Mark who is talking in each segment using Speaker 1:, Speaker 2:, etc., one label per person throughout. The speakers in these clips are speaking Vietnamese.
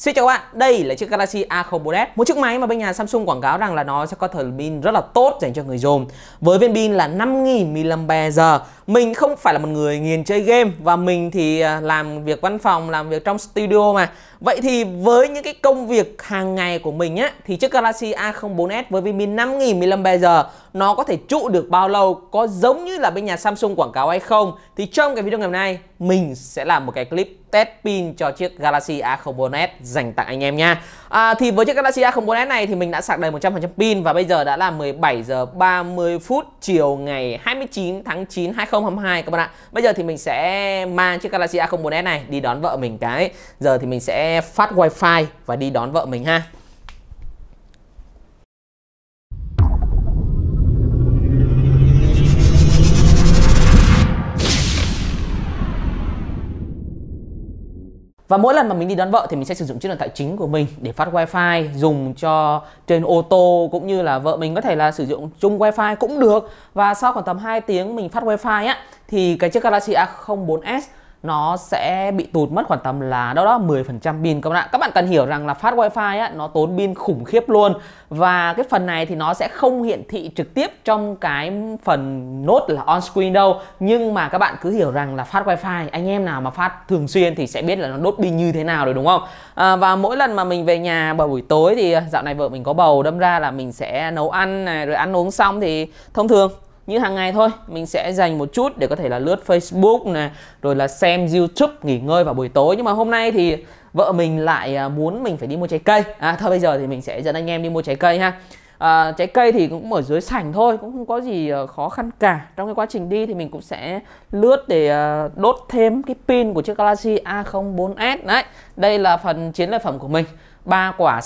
Speaker 1: Xin chào các bạn, đây là chiếc Galaxy A04s Một chiếc máy mà bên nhà Samsung quảng cáo rằng là nó sẽ có thời pin rất là tốt dành cho người dùng Với viên pin là 5.000 mAh Mình không phải là một người nghiền chơi game Và mình thì à, làm việc văn phòng, làm việc trong studio mà Vậy thì với những cái công việc hàng ngày của mình á Thì chiếc Galaxy A04s với viên pin 5.000 mAh nó có thể trụ được bao lâu có giống như là bên nhà Samsung quảng cáo hay không thì trong cái video ngày hôm nay mình sẽ làm một cái clip test pin cho chiếc Galaxy A04s dành tặng anh em nha à, thì với chiếc Galaxy A04s này thì mình đã sạc đầy 100% pin và bây giờ đã là 17 giờ 30 phút chiều ngày 29 tháng 9 2022 các bạn ạ bây giờ thì mình sẽ mang chiếc Galaxy A04s này đi đón vợ mình cái giờ thì mình sẽ phát wifi và đi đón vợ mình ha và mỗi lần mà mình đi đón vợ thì mình sẽ sử dụng chiếc điện thoại chính của mình để phát wifi dùng cho trên ô tô cũng như là vợ mình có thể là sử dụng chung wifi cũng được và sau khoảng tầm 2 tiếng mình phát wifi á thì cái chiếc Galaxy A04s nó sẽ bị tụt mất khoảng tầm là đâu đó 10% pin các bạn ạ. Các bạn cần hiểu rằng là phát wifi á, nó tốn pin khủng khiếp luôn và cái phần này thì nó sẽ không hiển thị trực tiếp trong cái phần nốt là on screen đâu nhưng mà các bạn cứ hiểu rằng là phát wifi anh em nào mà phát thường xuyên thì sẽ biết là nó đốt pin như thế nào rồi đúng không? À, và mỗi lần mà mình về nhà vào buổi tối thì à, dạo này vợ mình có bầu đâm ra là mình sẽ nấu ăn này rồi ăn uống xong thì thông thường như hàng ngày thôi mình sẽ dành một chút để có thể là lướt Facebook nè rồi là xem YouTube nghỉ ngơi vào buổi tối nhưng mà hôm nay thì vợ mình lại à, muốn mình phải đi mua trái cây à thôi bây giờ thì mình sẽ dẫn anh em đi mua trái cây ha à, trái cây thì cũng ở dưới sảnh thôi cũng không có gì à, khó khăn cả trong cái quá trình đi thì mình cũng sẽ lướt để à, đốt thêm cái pin của chiếc Galaxy A04s đấy đây là phần chiến lợi phẩm của mình ba quả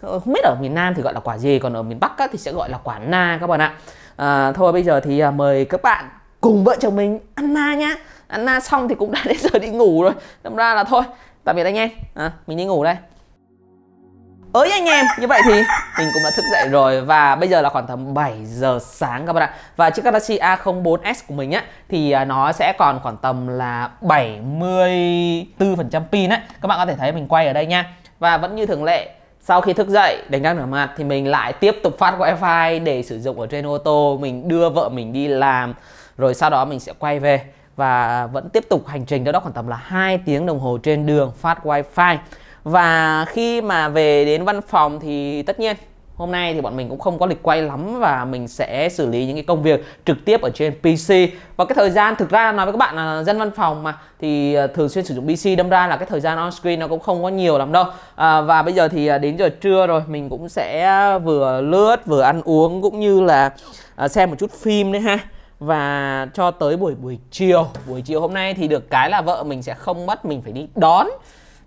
Speaker 1: Ờ, không biết ở miền Nam thì gọi là quả gì còn ở miền Bắc á, thì sẽ gọi là quả na các bạn ạ à, thôi bây giờ thì à, mời các bạn cùng vợ chồng mình ăn na nhá ăn na xong thì cũng đã đến giờ đi ngủ rồi đâm ra là thôi tạm biệt anh em à, mình đi ngủ đây ới anh em như vậy thì mình cũng đã thức dậy rồi và bây giờ là khoảng tầm 7 giờ sáng các bạn ạ và chiếc Galaxy A04s của mình á thì à, nó sẽ còn khoảng tầm là 74% pin á các bạn có thể thấy mình quay ở đây nha và vẫn như thường lệ sau khi thức dậy đánh răng rửa mặt thì mình lại tiếp tục phát wifi để sử dụng ở trên ô tô mình đưa vợ mình đi làm rồi sau đó mình sẽ quay về và vẫn tiếp tục hành trình đó, đó khoảng tầm là 2 tiếng đồng hồ trên đường phát wifi và khi mà về đến văn phòng thì tất nhiên Hôm nay thì bọn mình cũng không có lịch quay lắm và mình sẽ xử lý những cái công việc trực tiếp ở trên PC. Và cái thời gian thực ra nói với các bạn là dân văn phòng mà thì ờ, thường xuyên sử dụng PC đâm ra là cái thời gian on screen nó cũng không có nhiều lắm đâu. À, và bây giờ thì ờ, đến giờ trưa rồi mình cũng sẽ vừa lướt vừa ăn uống cũng như là xem một chút phim đấy ha và cho tới buổi buổi chiều buổi chiều hôm nay thì được cái là vợ mình sẽ không mất mình phải đi đón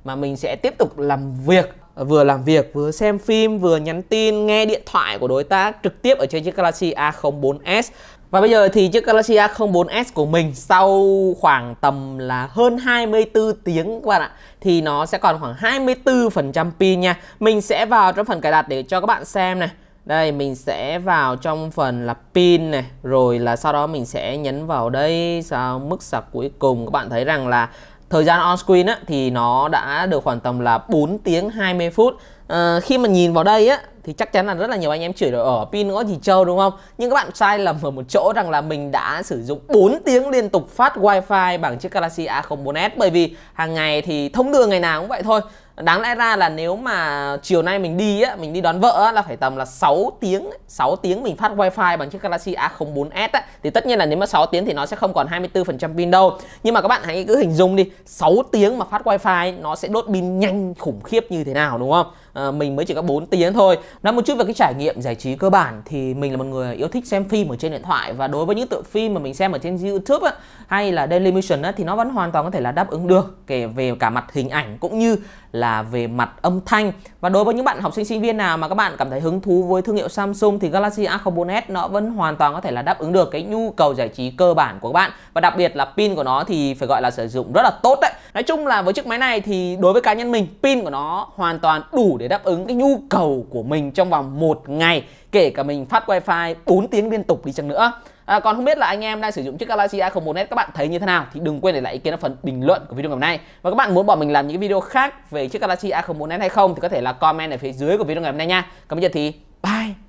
Speaker 1: mà mình sẽ tiếp tục làm việc vừa làm việc vừa xem phim vừa nhắn tin nghe điện thoại của đối tác trực tiếp ở trên chiếc Galaxy A04s và bây giờ thì chiếc Galaxy A04s của mình sau khoảng tầm là hơn 24 tiếng các bạn ạ Thì nó sẽ còn khoảng 24% pin nha Mình sẽ vào trong phần cài đặt để cho các bạn xem này đây mình sẽ vào trong phần là pin này Rồi là sau đó mình sẽ nhấn vào đây sao Mức sạc cuối cùng các bạn thấy rằng là Thời gian on screen á, thì nó đã được khoảng tầm là 4 tiếng 20 phút à, Khi mà nhìn vào đây á, thì chắc chắn là rất là nhiều anh em chửi rồi ở pin có gì trâu đúng không nhưng các bạn sai lầm ở một chỗ rằng là mình đã sử dụng 4 tiếng liên tục phát wifi bằng chiếc Galaxy A04s bởi vì hàng ngày thì thông đường ngày nào cũng vậy thôi đáng lẽ ra là nếu mà chiều nay mình đi á, mình đi đón vợ á, là phải tầm là 6 tiếng 6 tiếng mình phát wifi bằng chiếc Galaxy A04s á thì tất nhiên là nếu mà 6 tiếng thì nó sẽ không còn 24% pin đâu nhưng mà các bạn hãy cứ hình dung đi 6 tiếng mà phát wifi nó sẽ đốt pin nhanh khủng khiếp như thế nào đúng không à, mình mới chỉ có 4 tiếng thôi nói một chút về cái trải nghiệm giải trí cơ bản thì mình là một người yêu thích xem phim ở trên điện thoại và đối với những tựa phim mà mình xem ở trên YouTube á, hay là Daily Motion á, thì nó vẫn hoàn toàn có thể là đáp ứng được kể về cả mặt hình ảnh cũng như là về mặt âm thanh và đối với những bạn học sinh sinh viên nào mà các bạn cảm thấy hứng thú với thương hiệu Samsung thì Galaxy A04s nó vẫn hoàn toàn có thể là đáp ứng được cái nhu cầu giải trí cơ bản của các bạn và đặc biệt là pin của nó thì phải gọi là sử dụng rất là tốt đấy nói chung là với chiếc máy này thì đối với cá nhân mình pin của nó hoàn toàn đủ để đáp ứng cái nhu cầu của mình trong vòng một ngày kể cả mình phát wifi 4 tiếng liên tục đi chăng nữa À, còn không biết là anh em đang sử dụng chiếc Galaxy A01s các bạn thấy như thế nào thì đừng quên để lại ý kiến ở phần bình luận của video ngày hôm nay. Và các bạn muốn bọn mình làm những video khác về chiếc Galaxy A01s hay không thì có thể là comment ở phía dưới của video ngày hôm nay nha. Còn bây giờ thì bye.